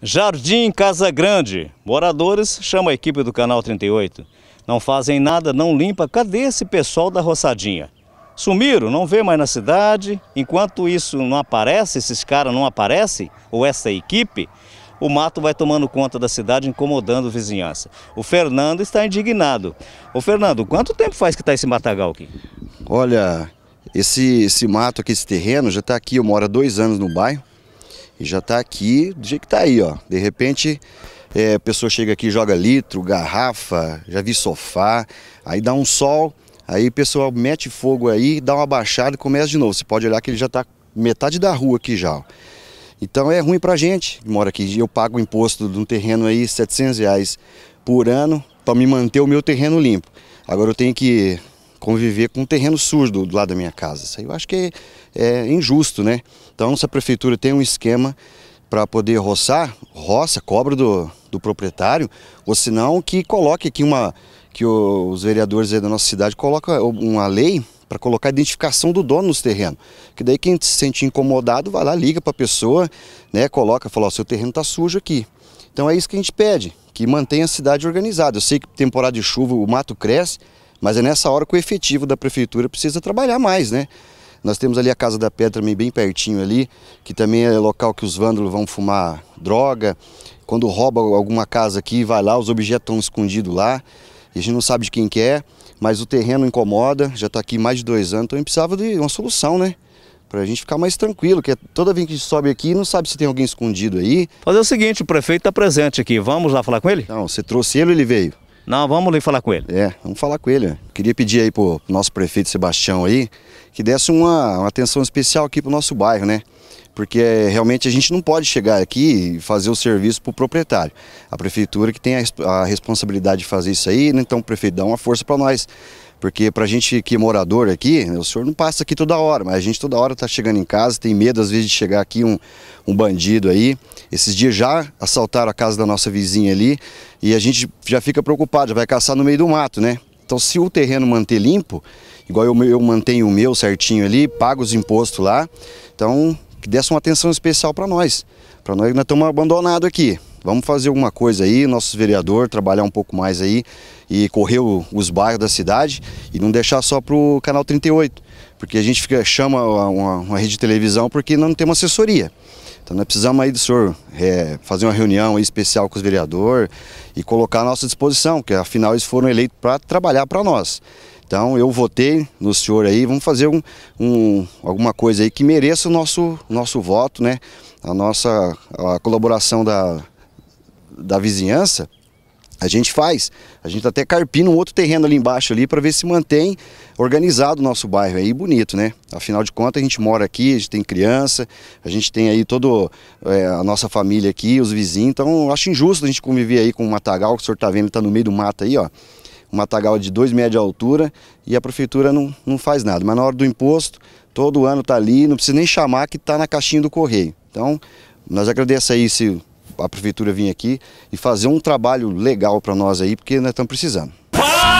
Jardim Casa Grande. Moradores chamam a equipe do Canal 38. Não fazem nada, não limpa. Cadê esse pessoal da roçadinha? Sumiram, não vê mais na cidade. Enquanto isso não aparece, esses caras não aparecem, ou essa equipe, o mato vai tomando conta da cidade, incomodando a vizinhança. O Fernando está indignado. Ô Fernando, quanto tempo faz que está esse matagal aqui? Olha, esse, esse mato aqui, esse terreno, já está aqui, eu moro há dois anos no bairro. E já está aqui do jeito que está aí, ó. De repente, é, a pessoa chega aqui, joga litro, garrafa, já vi sofá, aí dá um sol, aí o pessoal mete fogo aí, dá uma baixada e começa de novo. Você pode olhar que ele já está metade da rua aqui já. Então é ruim pra gente que mora aqui. Eu pago o imposto de um terreno aí, 700 reais por ano, para me manter o meu terreno limpo. Agora eu tenho que conviver com um terreno sujo do, lado da minha casa. Isso aí eu acho que é, é injusto, né? Então, se a prefeitura tem um esquema para poder roçar, roça, cobra do, do proprietário, ou senão que coloque aqui uma, que os vereadores da nossa cidade colocam uma lei para colocar a identificação do dono nos terrenos. Que daí quem se sente incomodado vai lá, liga para a pessoa, né, coloca, fala, ó, seu terreno está sujo aqui. Então é isso que a gente pede, que mantenha a cidade organizada. Eu sei que temporada de chuva o mato cresce, mas é nessa hora que o efetivo da prefeitura precisa trabalhar mais, né? Nós temos ali a Casa da Pedra também bem pertinho ali, que também é local que os vândalos vão fumar droga. Quando rouba alguma casa aqui, vai lá, os objetos estão escondidos lá. a gente não sabe de quem que é, mas o terreno incomoda, já está aqui mais de dois anos, então a gente precisava de uma solução, né? para a gente ficar mais tranquilo, que é toda vez que a gente sobe aqui, não sabe se tem alguém escondido aí. Fazer o seguinte, o prefeito está presente aqui, vamos lá falar com ele? Não, você trouxe ele, ele veio. Não, vamos ali falar com ele. É, vamos falar com ele. Queria pedir aí para o nosso prefeito Sebastião aí, que desse uma, uma atenção especial aqui para o nosso bairro, né? Porque é, realmente a gente não pode chegar aqui e fazer o serviço para o proprietário. A prefeitura que tem a, a responsabilidade de fazer isso aí, né? então o prefeito dá uma força para nós. Porque para a gente que é morador aqui, né, o senhor não passa aqui toda hora, mas a gente toda hora está chegando em casa, tem medo às vezes de chegar aqui um, um bandido aí. Esses dias já assaltaram a casa da nossa vizinha ali e a gente já fica preocupado, já vai caçar no meio do mato, né? Então, se o terreno manter limpo, igual eu, eu mantenho o meu certinho ali, pago os impostos lá, então que desse uma atenção especial para nós. Para nós que nós estamos abandonados aqui. Vamos fazer alguma coisa aí, nossos vereadores, trabalhar um pouco mais aí e correr o, os bairros da cidade e não deixar só para o Canal 38. Porque a gente fica, chama uma, uma rede de televisão porque não tem uma assessoria. Então nós precisamos aí do senhor é, fazer uma reunião especial com os vereadores e colocar à nossa disposição, porque afinal eles foram eleitos para trabalhar para nós. Então eu votei no senhor aí, vamos fazer um, um, alguma coisa aí que mereça o nosso, nosso voto, né? A nossa a colaboração da, da vizinhança a gente faz, a gente tá até carpina um outro terreno ali embaixo ali para ver se mantém organizado o nosso bairro aí, bonito, né? Afinal de contas, a gente mora aqui, a gente tem criança, a gente tem aí toda é, eh, a nossa família aqui, os vizinhos, então acho injusto a gente conviver aí com o matagal, que o senhor tá vendo, tá no meio do mato aí, ó. Um matagal de 2 metros de altura e a prefeitura não, não faz nada. Mas na hora do imposto, todo ano tá ali, não precisa nem chamar que tá na caixinha do correio. Então, nós agradecemos aí se a prefeitura vir aqui e fazer um trabalho legal para nós aí, porque nós estamos precisando. Ah!